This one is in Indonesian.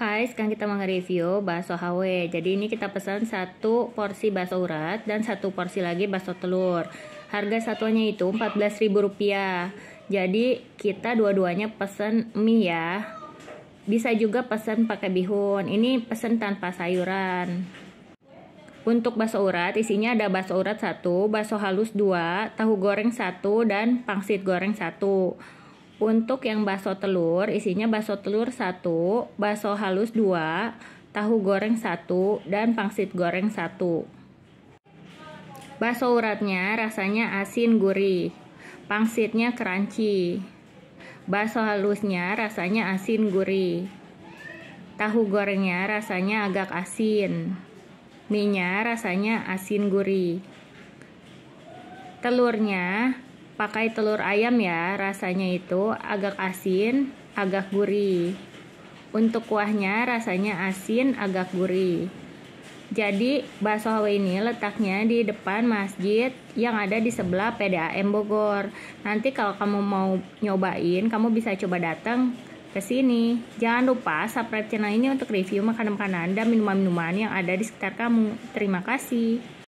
Hai, sekarang kita mau nge-review bakso hawe. Jadi ini kita pesan satu porsi bakso urat dan satu porsi lagi bakso telur. Harga satuannya itu Rp14.000. Jadi kita dua-duanya pesan mie ya. Bisa juga pesan pakai bihun. Ini pesan tanpa sayuran. Untuk bakso urat isinya ada bakso urat 1, bakso halus 2, tahu goreng 1 dan pangsit goreng 1. Untuk yang bakso telur, isinya bakso telur 1, bakso halus 2, tahu goreng 1, dan pangsit goreng 1. Bakso uratnya rasanya asin gurih, pangsitnya crunchy. Bakso halusnya rasanya asin gurih. Tahu gorengnya rasanya agak asin. mie rasanya asin gurih. Telurnya pakai telur ayam ya rasanya itu agak asin agak gurih untuk kuahnya rasanya asin agak gurih jadi bakso Hawa ini letaknya di depan masjid yang ada di sebelah PDAM Bogor. Nanti kalau kamu mau nyobain, kamu bisa coba datang ke sini. Jangan lupa subscribe channel ini untuk review makanan-makanan dan minuman-minuman yang ada di sekitar kamu. Terima kasih.